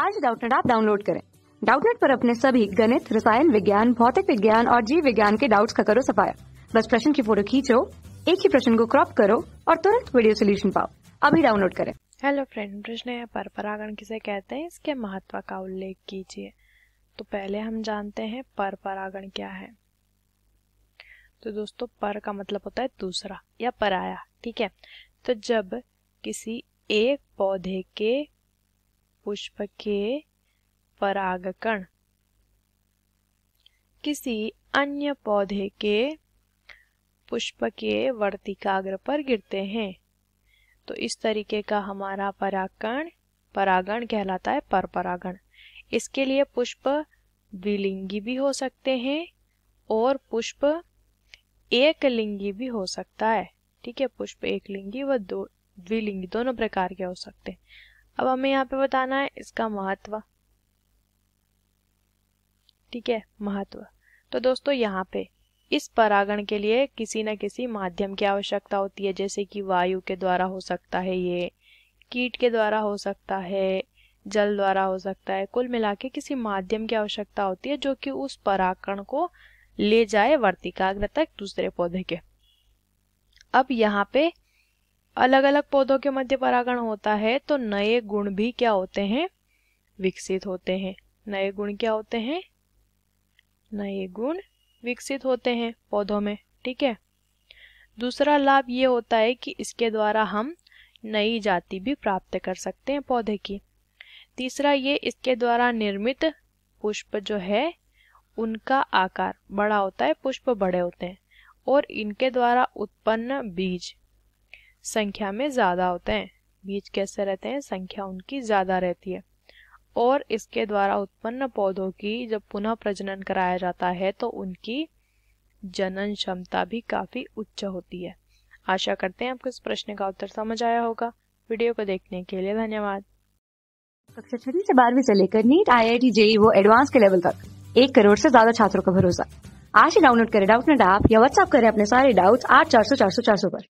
आज डाउटनेट आप डाउनलोड करें डाउटनेट पर अपने सभी गणित रसायन विज्ञान भौतिक विज्ञान और जीव विज्ञान के डाउट्स का करो सफाया बस प्रश्न की फोटो खींचो एक ही प्रश्न को क्रॉप करो और तुरंत वीडियो सोल्यूशन पाओ अभी डाउनलोड करें हेलो फ्रेंड प्रश्न है पर परागण किसे कहते हैं इसके महत्व का उल्लेख कीजिए तो पहले हम जानते हैं पर परागण क्या है तो दोस्तों पर का मतलब होता है दूसरा या पराया ठीक है तो जब किसी एक पौधे के पुष्प के परागकण किसी अन्य पौधे के पुष्प के वर्तिकाग्र पर गिरते हैं तो इस तरीके का हमारा परागण परागण कहलाता है पर परागण इसके लिए पुष्प द्विलिंगी भी हो सकते हैं और पुष्प एक लिंगी भी हो सकता है ठीक है पुष्प एक लिंगी व दो द्विलिंगी दोनों प्रकार के हो सकते हैं अब हमें यहाँ पे बताना है इसका महत्व ठीक है महत्व तो दोस्तों यहाँ पे इस परागण के लिए किसी न किसी माध्यम की आवश्यकता होती है जैसे कि वायु के द्वारा हो सकता है ये कीट के द्वारा हो सकता है जल द्वारा हो सकता है कुल मिला के किसी माध्यम की आवश्यकता होती है जो कि उस परागण को ले जाए वर्तिकाग्र तक दूसरे पौधे के अब यहाँ पे अलग अलग पौधों के मध्य परागण होता है तो नए गुण भी क्या होते हैं विकसित होते हैं नए गुण क्या होते हैं नए गुण विकसित होते हैं पौधों में ठीक है दूसरा लाभ ये होता है कि इसके द्वारा हम नई जाति भी प्राप्त कर सकते हैं पौधे की तीसरा ये इसके द्वारा निर्मित पुष्प जो है उनका आकार बड़ा होता है पुष्प बड़े होते हैं और इनके द्वारा उत्पन्न बीज संख्या में ज़्यादा होते हैं बीज कैसे रहते हैं संख्या उनकी ज़्यादा रहती है और इसके द्वारा उत्पन्न पौधों की जब पुनः प्रजनन कराया जाता है तो उनकी जनन क्षमता भी काफ़ी उच्च होती है आशा करते हैं आपको इस प्रश्न का उत्तर समझ आया होगा वीडियो को देखने के लिए धन्यवाद कक्षा छठी से बारहवीं से लेकर NEET I I T JEE वो एडवांस के लेवल तक एक करोड़ से ज्यादा छात्रों का भरोसा आज ही डाउनलोड करें डाउट नेट ऐप या व्हाट्सएप करें अपने सारे डाउट्स आठ चार सौ चार सौ चार सौ पर